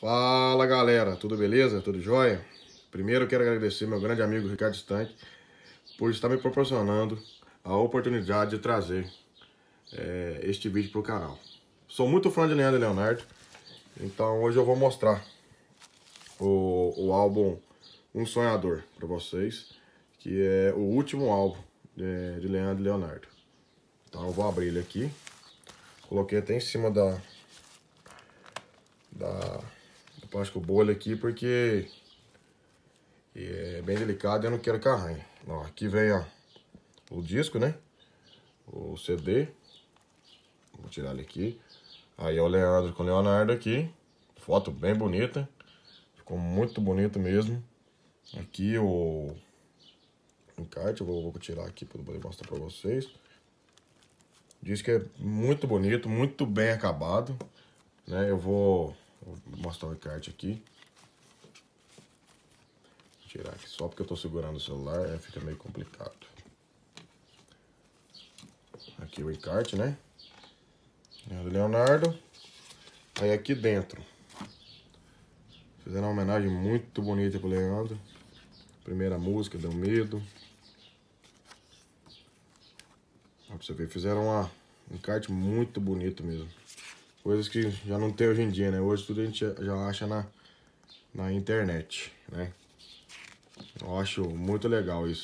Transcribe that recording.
Fala galera, tudo beleza? Tudo jóia? Primeiro quero agradecer meu grande amigo Ricardo Stank por estar me proporcionando a oportunidade de trazer é, este vídeo para o canal. Sou muito fã de Leandro e Leonardo, então hoje eu vou mostrar o, o álbum Um Sonhador para vocês, que é o último álbum de, é, de Leandro e Leonardo. Então eu vou abrir ele aqui, coloquei até em cima da, da plástico acho que o bolho aqui porque é bem delicado e eu não quero que arranhe. Ó, aqui vem ó, o disco, né? O CD. Vou tirar ele aqui. Aí é o Leandro com o Leonardo aqui. Foto bem bonita. Ficou muito bonito mesmo. Aqui o encarte, eu vou, vou tirar aqui para poder mostrar para vocês. Diz que é muito bonito, muito bem acabado. Né? Eu vou Vou mostrar o encarte aqui. Vou tirar aqui só porque eu estou segurando o celular, é, fica meio complicado. Aqui o encarte, né? Leonardo Leonardo. Aí aqui dentro. Fizeram uma homenagem muito bonita pro Leandro. Primeira música, Deu Medo. pra você ver, fizeram uma, um encarte muito bonito mesmo. Coisas que já não tem hoje em dia, né? Hoje tudo a gente já acha na, na internet, né? Eu acho muito legal isso.